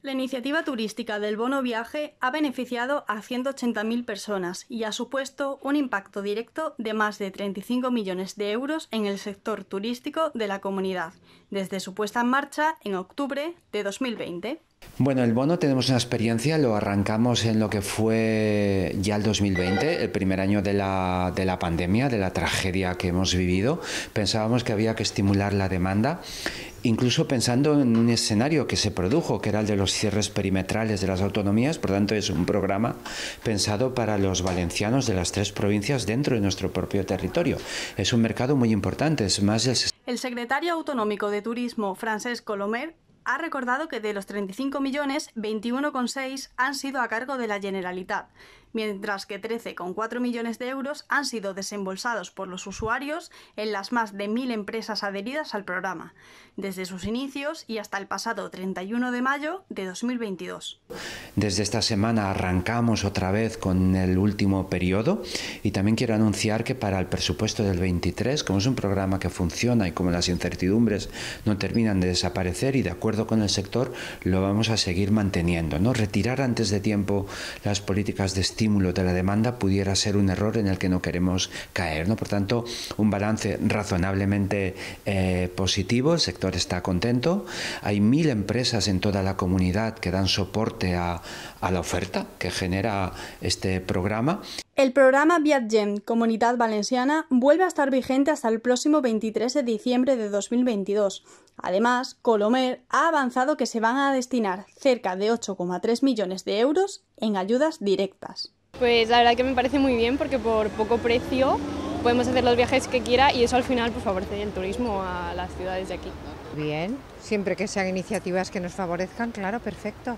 La iniciativa turística del bono viaje ha beneficiado a 180.000 personas y ha supuesto un impacto directo de más de 35 millones de euros en el sector turístico de la comunidad, desde su puesta en marcha en octubre de 2020. Bueno, el bono tenemos una experiencia, lo arrancamos en lo que fue ya el 2020, el primer año de la, de la pandemia, de la tragedia que hemos vivido. Pensábamos que había que estimular la demanda incluso pensando en un escenario que se produjo, que era el de los cierres perimetrales de las autonomías, por tanto es un programa pensado para los valencianos de las tres provincias dentro de nuestro propio territorio. Es un mercado muy importante, es más el... secretario autonómico de Turismo, Francesc Lomer, ha recordado que de los 35 millones, 21,6 han sido a cargo de la Generalitat mientras que 13,4 millones de euros han sido desembolsados por los usuarios en las más de 1.000 empresas adheridas al programa, desde sus inicios y hasta el pasado 31 de mayo de 2022. Desde esta semana arrancamos otra vez con el último periodo y también quiero anunciar que para el presupuesto del 23, como es un programa que funciona y como las incertidumbres no terminan de desaparecer y de acuerdo con el sector, lo vamos a seguir manteniendo, ¿no? Retirar antes de tiempo las políticas de estímulo de la demanda pudiera ser un error en el que no queremos caer. ¿no? Por tanto, un balance razonablemente eh, positivo, el sector está contento, hay mil empresas en toda la comunidad que dan soporte a la oferta que genera este programa. El programa Viatgem Comunidad Valenciana vuelve a estar vigente hasta el próximo 23 de diciembre de 2022. Además, Colomer ha avanzado que se van a destinar cerca de 8,3 millones de euros en ayudas directas. Pues la verdad que me parece muy bien porque por poco precio podemos hacer los viajes que quiera y eso al final pues favorece el turismo a las ciudades de aquí. Bien, siempre que sean iniciativas que nos favorezcan, claro, perfecto.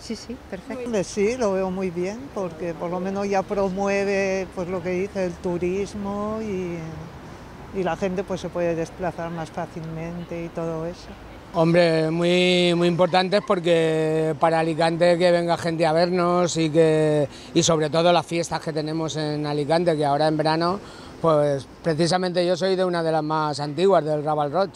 Sí, sí, perfecto. Sí, lo veo muy bien porque por lo menos ya promueve pues lo que dice el turismo y, y la gente pues se puede desplazar más fácilmente y todo eso. Hombre, muy, muy importantes porque para Alicante que venga gente a vernos y que y sobre todo las fiestas que tenemos en Alicante, que ahora en verano, pues precisamente yo soy de una de las más antiguas del Raval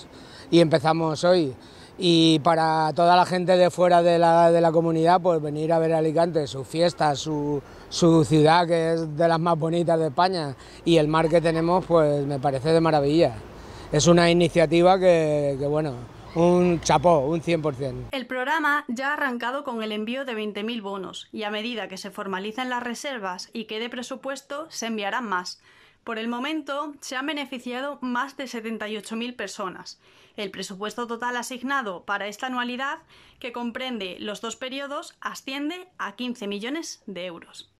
y empezamos hoy y para toda la gente de fuera de la, comunidad, pues venir a ver Alicante, su fiestas, su, ciudad que es de las más bonitas de España y el mar que tenemos, pues me parece de maravilla. Es una iniciativa que, que bueno, un chapó, un 100%. El programa ya ha arrancado con el envío de 20.000 bonos y a medida que se formalicen las reservas y quede presupuesto, se enviarán más. Por el momento, se han beneficiado más de 78.000 personas. El presupuesto total asignado para esta anualidad, que comprende los dos periodos, asciende a 15 millones de euros.